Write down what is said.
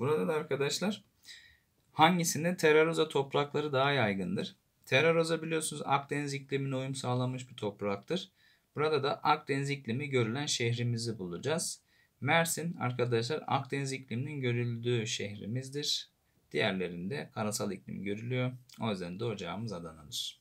Burada da arkadaşlar hangisinde terraroza toprakları daha yaygındır? Terraroza biliyorsunuz Akdeniz iklimine uyum sağlamış bir topraktır. Burada da Akdeniz iklimi görülen şehrimizi bulacağız. Mersin arkadaşlar Akdeniz ikliminin görüldüğü şehrimizdir. Diğerlerinde karasal iklim görülüyor. O yüzden de ocağımız Adana'dır.